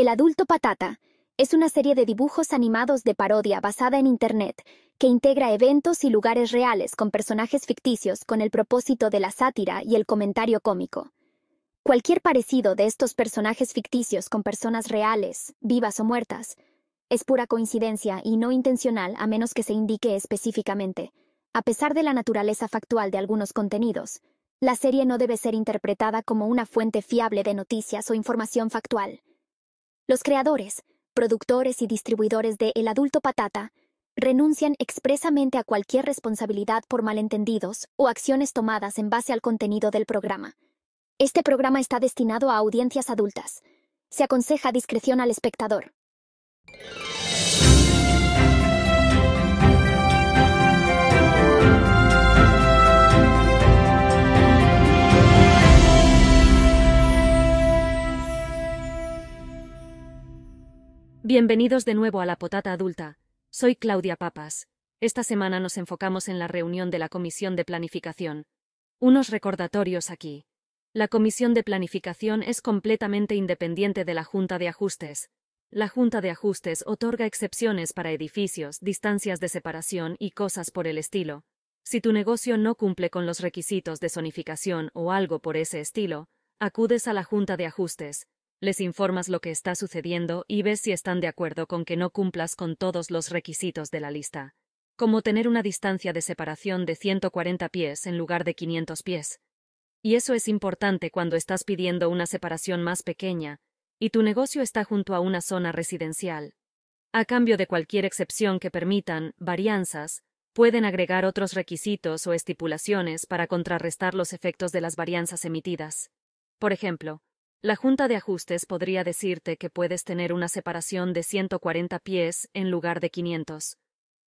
El adulto patata es una serie de dibujos animados de parodia basada en Internet que integra eventos y lugares reales con personajes ficticios con el propósito de la sátira y el comentario cómico. Cualquier parecido de estos personajes ficticios con personas reales, vivas o muertas, es pura coincidencia y no intencional a menos que se indique específicamente. A pesar de la naturaleza factual de algunos contenidos, la serie no debe ser interpretada como una fuente fiable de noticias o información factual. Los creadores, productores y distribuidores de El Adulto Patata renuncian expresamente a cualquier responsabilidad por malentendidos o acciones tomadas en base al contenido del programa. Este programa está destinado a audiencias adultas. Se aconseja discreción al espectador. Bienvenidos de nuevo a la Potata Adulta. Soy Claudia Papas. Esta semana nos enfocamos en la reunión de la Comisión de Planificación. Unos recordatorios aquí. La Comisión de Planificación es completamente independiente de la Junta de Ajustes. La Junta de Ajustes otorga excepciones para edificios, distancias de separación y cosas por el estilo. Si tu negocio no cumple con los requisitos de zonificación o algo por ese estilo, acudes a la Junta de Ajustes les informas lo que está sucediendo y ves si están de acuerdo con que no cumplas con todos los requisitos de la lista, como tener una distancia de separación de 140 pies en lugar de 500 pies. Y eso es importante cuando estás pidiendo una separación más pequeña, y tu negocio está junto a una zona residencial. A cambio de cualquier excepción que permitan, varianzas, pueden agregar otros requisitos o estipulaciones para contrarrestar los efectos de las varianzas emitidas. Por ejemplo, la Junta de Ajustes podría decirte que puedes tener una separación de 140 pies en lugar de 500,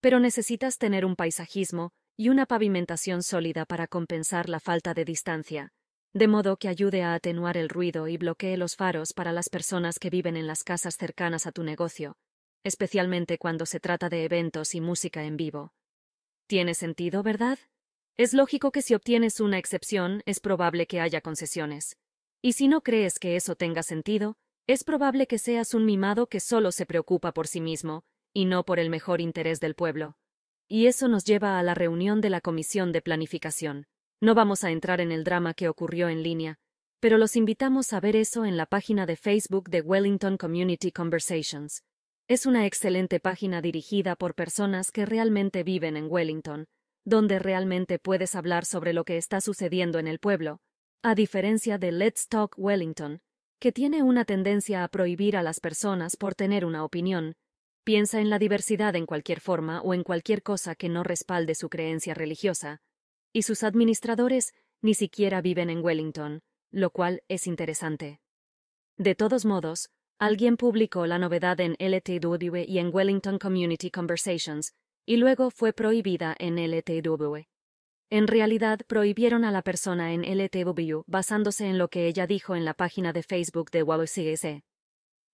pero necesitas tener un paisajismo y una pavimentación sólida para compensar la falta de distancia, de modo que ayude a atenuar el ruido y bloquee los faros para las personas que viven en las casas cercanas a tu negocio, especialmente cuando se trata de eventos y música en vivo. Tiene sentido, ¿verdad? Es lógico que si obtienes una excepción, es probable que haya concesiones. Y si no crees que eso tenga sentido, es probable que seas un mimado que solo se preocupa por sí mismo, y no por el mejor interés del pueblo. Y eso nos lleva a la reunión de la Comisión de Planificación. No vamos a entrar en el drama que ocurrió en línea, pero los invitamos a ver eso en la página de Facebook de Wellington Community Conversations. Es una excelente página dirigida por personas que realmente viven en Wellington, donde realmente puedes hablar sobre lo que está sucediendo en el pueblo, a diferencia de Let's Talk Wellington, que tiene una tendencia a prohibir a las personas por tener una opinión, piensa en la diversidad en cualquier forma o en cualquier cosa que no respalde su creencia religiosa, y sus administradores ni siquiera viven en Wellington, lo cual es interesante. De todos modos, alguien publicó la novedad en LTW y en Wellington Community Conversations, y luego fue prohibida en LTW. En realidad prohibieron a la persona en LTW basándose en lo que ella dijo en la página de Facebook de CSE.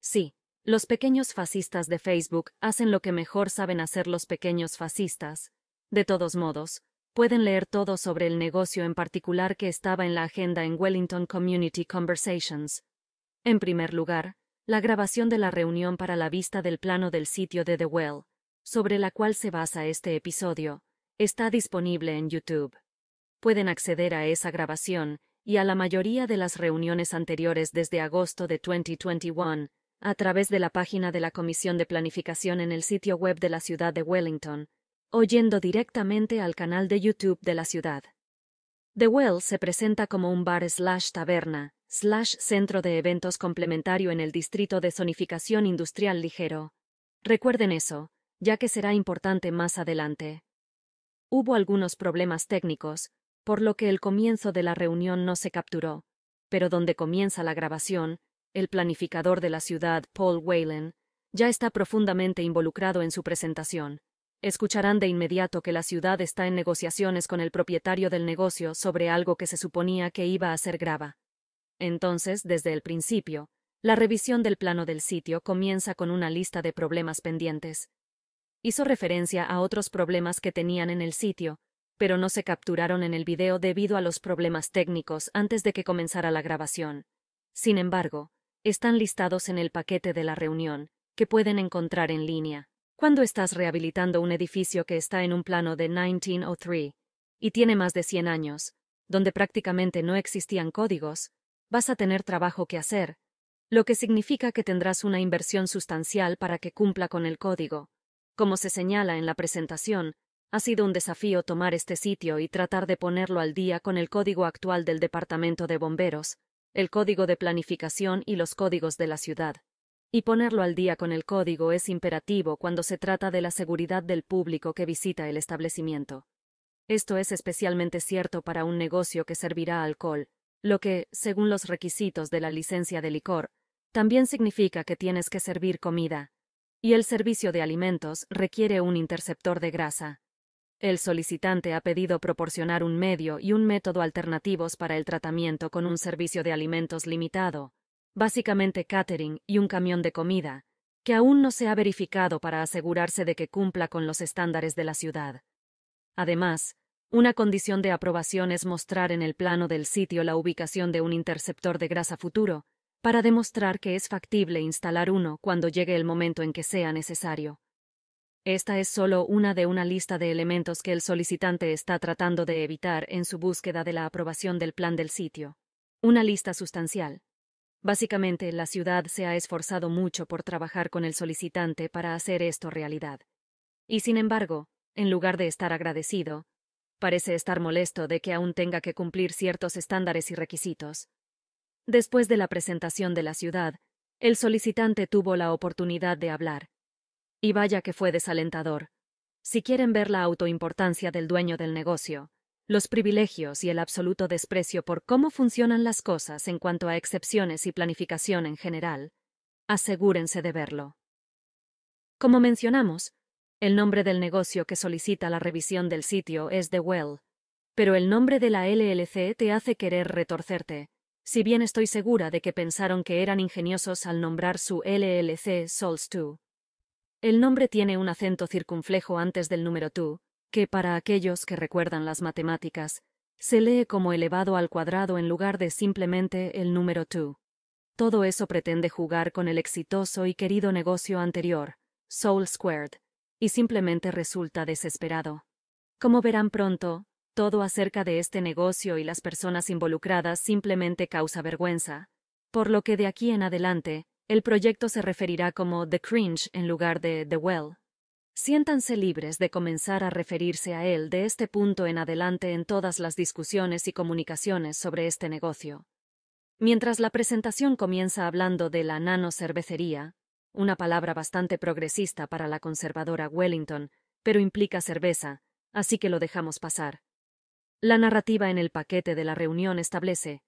Sí, los pequeños fascistas de Facebook hacen lo que mejor saben hacer los pequeños fascistas. De todos modos, pueden leer todo sobre el negocio en particular que estaba en la agenda en Wellington Community Conversations. En primer lugar, la grabación de la reunión para la vista del plano del sitio de The Well, sobre la cual se basa este episodio Está disponible en YouTube. Pueden acceder a esa grabación y a la mayoría de las reuniones anteriores desde agosto de 2021 a través de la página de la Comisión de Planificación en el sitio web de la ciudad de Wellington, oyendo directamente al canal de YouTube de la ciudad. The Well se presenta como un bar slash taberna, slash centro de eventos complementario en el distrito de zonificación industrial ligero. Recuerden eso, ya que será importante más adelante. Hubo algunos problemas técnicos, por lo que el comienzo de la reunión no se capturó, pero donde comienza la grabación, el planificador de la ciudad, Paul Whalen, ya está profundamente involucrado en su presentación. Escucharán de inmediato que la ciudad está en negociaciones con el propietario del negocio sobre algo que se suponía que iba a ser grava. Entonces, desde el principio, la revisión del plano del sitio comienza con una lista de problemas pendientes, hizo referencia a otros problemas que tenían en el sitio, pero no se capturaron en el video debido a los problemas técnicos antes de que comenzara la grabación. Sin embargo, están listados en el paquete de la reunión, que pueden encontrar en línea. Cuando estás rehabilitando un edificio que está en un plano de 1903 y tiene más de 100 años, donde prácticamente no existían códigos, vas a tener trabajo que hacer, lo que significa que tendrás una inversión sustancial para que cumpla con el código, como se señala en la presentación, ha sido un desafío tomar este sitio y tratar de ponerlo al día con el código actual del Departamento de Bomberos, el código de planificación y los códigos de la ciudad. Y ponerlo al día con el código es imperativo cuando se trata de la seguridad del público que visita el establecimiento. Esto es especialmente cierto para un negocio que servirá alcohol, lo que, según los requisitos de la licencia de licor, también significa que tienes que servir comida, y el servicio de alimentos requiere un interceptor de grasa. El solicitante ha pedido proporcionar un medio y un método alternativos para el tratamiento con un servicio de alimentos limitado, básicamente catering y un camión de comida, que aún no se ha verificado para asegurarse de que cumpla con los estándares de la ciudad. Además, una condición de aprobación es mostrar en el plano del sitio la ubicación de un interceptor de grasa futuro, para demostrar que es factible instalar uno cuando llegue el momento en que sea necesario. Esta es solo una de una lista de elementos que el solicitante está tratando de evitar en su búsqueda de la aprobación del plan del sitio. Una lista sustancial. Básicamente, la ciudad se ha esforzado mucho por trabajar con el solicitante para hacer esto realidad. Y sin embargo, en lugar de estar agradecido, parece estar molesto de que aún tenga que cumplir ciertos estándares y requisitos. Después de la presentación de la ciudad, el solicitante tuvo la oportunidad de hablar. Y vaya que fue desalentador. Si quieren ver la autoimportancia del dueño del negocio, los privilegios y el absoluto desprecio por cómo funcionan las cosas en cuanto a excepciones y planificación en general, asegúrense de verlo. Como mencionamos, el nombre del negocio que solicita la revisión del sitio es The Well, pero el nombre de la LLC te hace querer retorcerte, si bien estoy segura de que pensaron que eran ingeniosos al nombrar su LLC Souls 2. El nombre tiene un acento circunflejo antes del número 2, que para aquellos que recuerdan las matemáticas, se lee como elevado al cuadrado en lugar de simplemente el número 2. Todo eso pretende jugar con el exitoso y querido negocio anterior, Soul Squared, y simplemente resulta desesperado. Como verán pronto, todo acerca de este negocio y las personas involucradas simplemente causa vergüenza, por lo que de aquí en adelante, el proyecto se referirá como The Cringe en lugar de The Well. Siéntanse libres de comenzar a referirse a él de este punto en adelante en todas las discusiones y comunicaciones sobre este negocio. Mientras la presentación comienza hablando de la nano cervecería, una palabra bastante progresista para la conservadora Wellington, pero implica cerveza, así que lo dejamos pasar. La narrativa en el paquete de la reunión establece.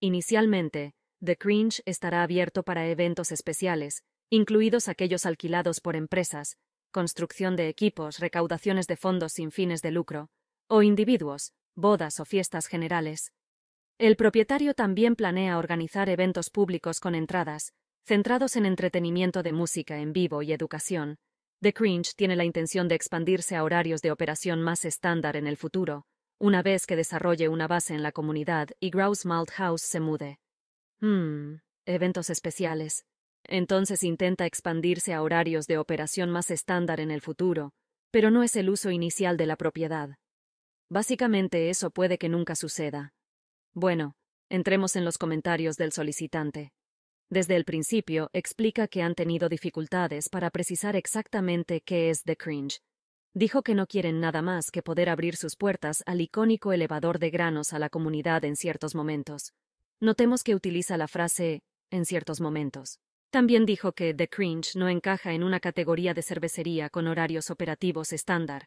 Inicialmente, The Cringe estará abierto para eventos especiales, incluidos aquellos alquilados por empresas, construcción de equipos, recaudaciones de fondos sin fines de lucro, o individuos, bodas o fiestas generales. El propietario también planea organizar eventos públicos con entradas, centrados en entretenimiento de música en vivo y educación. The Cringe tiene la intención de expandirse a horarios de operación más estándar en el futuro, una vez que desarrolle una base en la comunidad y Grouse Malt House se mude. Hmm, eventos especiales. Entonces intenta expandirse a horarios de operación más estándar en el futuro, pero no es el uso inicial de la propiedad. Básicamente eso puede que nunca suceda. Bueno, entremos en los comentarios del solicitante. Desde el principio explica que han tenido dificultades para precisar exactamente qué es The Cringe, dijo que no quieren nada más que poder abrir sus puertas al icónico elevador de granos a la comunidad en ciertos momentos. Notemos que utiliza la frase en ciertos momentos. También dijo que The Cringe no encaja en una categoría de cervecería con horarios operativos estándar.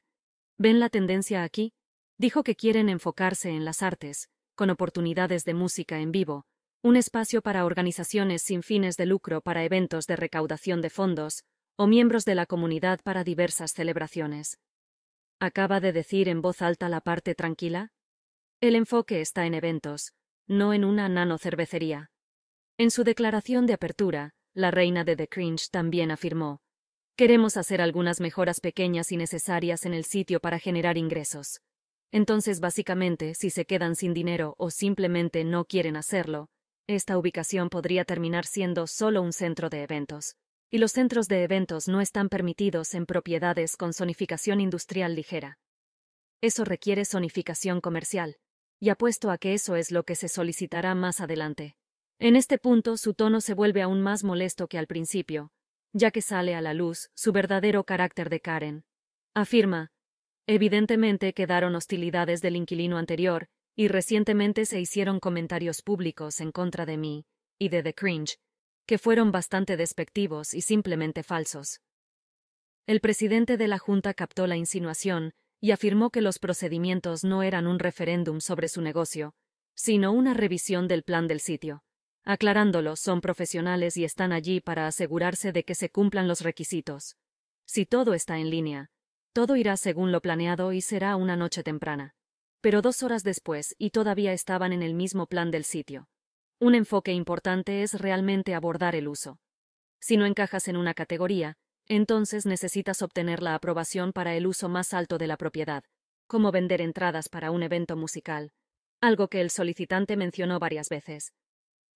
¿Ven la tendencia aquí? Dijo que quieren enfocarse en las artes, con oportunidades de música en vivo, un espacio para organizaciones sin fines de lucro para eventos de recaudación de fondos, o miembros de la comunidad para diversas celebraciones. Acaba de decir en voz alta la parte tranquila. El enfoque está en eventos, no en una nano cervecería. En su declaración de apertura, la reina de The Cringe también afirmó, Queremos hacer algunas mejoras pequeñas y necesarias en el sitio para generar ingresos. Entonces, básicamente, si se quedan sin dinero o simplemente no quieren hacerlo, esta ubicación podría terminar siendo solo un centro de eventos y los centros de eventos no están permitidos en propiedades con zonificación industrial ligera. Eso requiere zonificación comercial, y apuesto a que eso es lo que se solicitará más adelante. En este punto su tono se vuelve aún más molesto que al principio, ya que sale a la luz su verdadero carácter de Karen. Afirma, evidentemente quedaron hostilidades del inquilino anterior, y recientemente se hicieron comentarios públicos en contra de mí, y de The Cringe, que fueron bastante despectivos y simplemente falsos. El presidente de la Junta captó la insinuación y afirmó que los procedimientos no eran un referéndum sobre su negocio, sino una revisión del plan del sitio. Aclarándolo, son profesionales y están allí para asegurarse de que se cumplan los requisitos. Si todo está en línea, todo irá según lo planeado y será una noche temprana. Pero dos horas después, y todavía estaban en el mismo plan del sitio. Un enfoque importante es realmente abordar el uso. Si no encajas en una categoría, entonces necesitas obtener la aprobación para el uso más alto de la propiedad, como vender entradas para un evento musical, algo que el solicitante mencionó varias veces.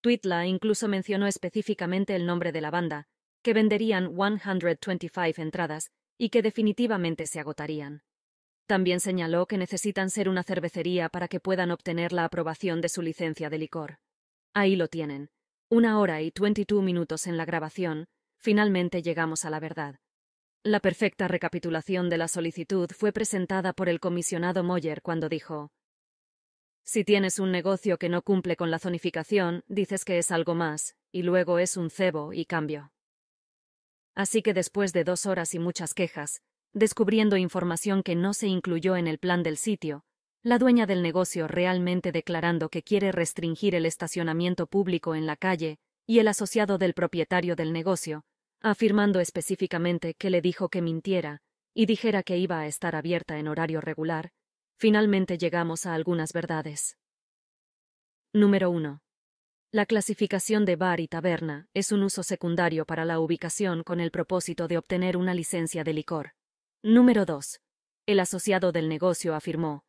Twitla incluso mencionó específicamente el nombre de la banda, que venderían 125 entradas y que definitivamente se agotarían. También señaló que necesitan ser una cervecería para que puedan obtener la aprobación de su licencia de licor. Ahí lo tienen. Una hora y 22 minutos en la grabación, finalmente llegamos a la verdad. La perfecta recapitulación de la solicitud fue presentada por el comisionado Moyer cuando dijo Si tienes un negocio que no cumple con la zonificación, dices que es algo más, y luego es un cebo y cambio. Así que después de dos horas y muchas quejas, descubriendo información que no se incluyó en el plan del sitio, la dueña del negocio realmente declarando que quiere restringir el estacionamiento público en la calle, y el asociado del propietario del negocio, afirmando específicamente que le dijo que mintiera, y dijera que iba a estar abierta en horario regular, finalmente llegamos a algunas verdades. Número 1. La clasificación de bar y taberna es un uso secundario para la ubicación con el propósito de obtener una licencia de licor. Número 2. El asociado del negocio afirmó,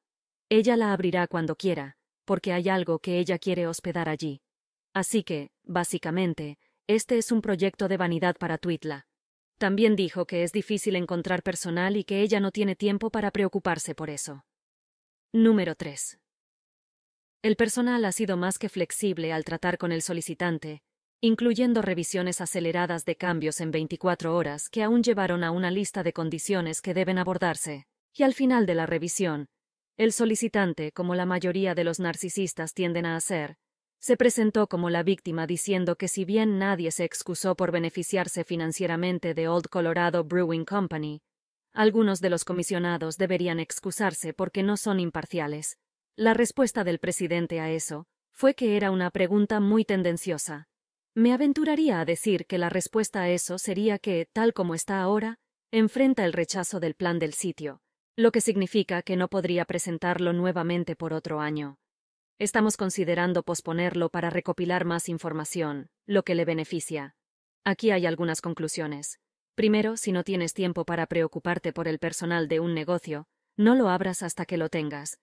ella la abrirá cuando quiera, porque hay algo que ella quiere hospedar allí. Así que, básicamente, este es un proyecto de vanidad para Twitla. También dijo que es difícil encontrar personal y que ella no tiene tiempo para preocuparse por eso. Número 3. El personal ha sido más que flexible al tratar con el solicitante, incluyendo revisiones aceleradas de cambios en 24 horas que aún llevaron a una lista de condiciones que deben abordarse, y al final de la revisión, el solicitante, como la mayoría de los narcisistas tienden a hacer, se presentó como la víctima diciendo que si bien nadie se excusó por beneficiarse financieramente de Old Colorado Brewing Company, algunos de los comisionados deberían excusarse porque no son imparciales. La respuesta del presidente a eso fue que era una pregunta muy tendenciosa. Me aventuraría a decir que la respuesta a eso sería que, tal como está ahora, enfrenta el rechazo del plan del sitio lo que significa que no podría presentarlo nuevamente por otro año. Estamos considerando posponerlo para recopilar más información, lo que le beneficia. Aquí hay algunas conclusiones. Primero, si no tienes tiempo para preocuparte por el personal de un negocio, no lo abras hasta que lo tengas.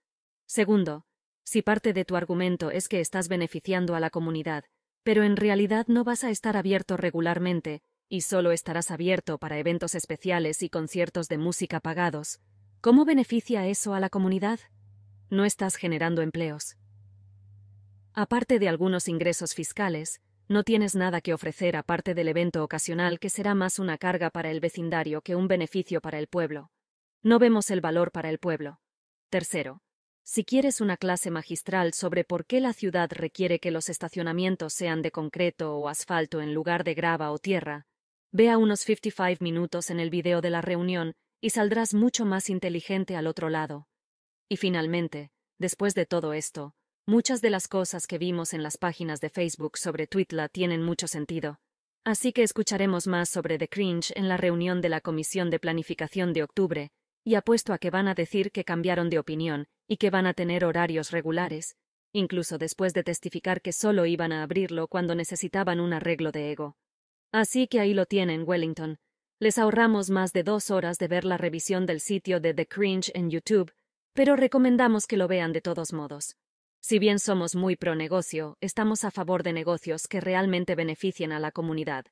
Segundo, si parte de tu argumento es que estás beneficiando a la comunidad, pero en realidad no vas a estar abierto regularmente, y solo estarás abierto para eventos especiales y conciertos de música pagados, ¿Cómo beneficia eso a la comunidad? No estás generando empleos. Aparte de algunos ingresos fiscales, no tienes nada que ofrecer aparte del evento ocasional que será más una carga para el vecindario que un beneficio para el pueblo. No vemos el valor para el pueblo. Tercero, si quieres una clase magistral sobre por qué la ciudad requiere que los estacionamientos sean de concreto o asfalto en lugar de grava o tierra, vea unos 55 minutos en el video de la reunión y saldrás mucho más inteligente al otro lado. Y finalmente, después de todo esto, muchas de las cosas que vimos en las páginas de Facebook sobre Twitla tienen mucho sentido. Así que escucharemos más sobre The Cringe en la reunión de la Comisión de Planificación de octubre, y apuesto a que van a decir que cambiaron de opinión y que van a tener horarios regulares, incluso después de testificar que solo iban a abrirlo cuando necesitaban un arreglo de ego. Así que ahí lo tienen, Wellington, les ahorramos más de dos horas de ver la revisión del sitio de The Cringe en YouTube, pero recomendamos que lo vean de todos modos. Si bien somos muy pro negocio, estamos a favor de negocios que realmente beneficien a la comunidad,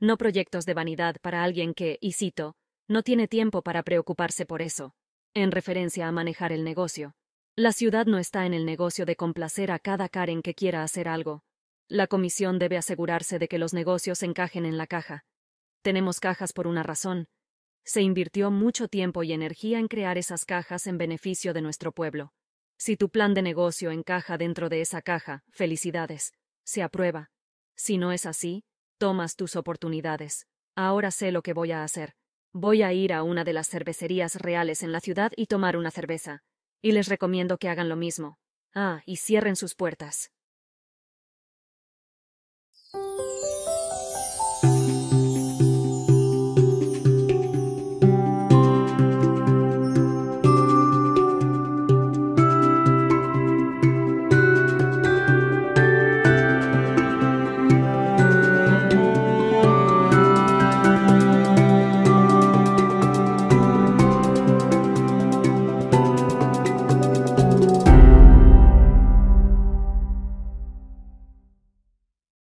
no proyectos de vanidad para alguien que, y cito, no tiene tiempo para preocuparse por eso, en referencia a manejar el negocio. La ciudad no está en el negocio de complacer a cada Karen que quiera hacer algo. La comisión debe asegurarse de que los negocios encajen en la caja. Tenemos cajas por una razón. Se invirtió mucho tiempo y energía en crear esas cajas en beneficio de nuestro pueblo. Si tu plan de negocio encaja dentro de esa caja, felicidades. Se aprueba. Si no es así, tomas tus oportunidades. Ahora sé lo que voy a hacer. Voy a ir a una de las cervecerías reales en la ciudad y tomar una cerveza. Y les recomiendo que hagan lo mismo. Ah, y cierren sus puertas.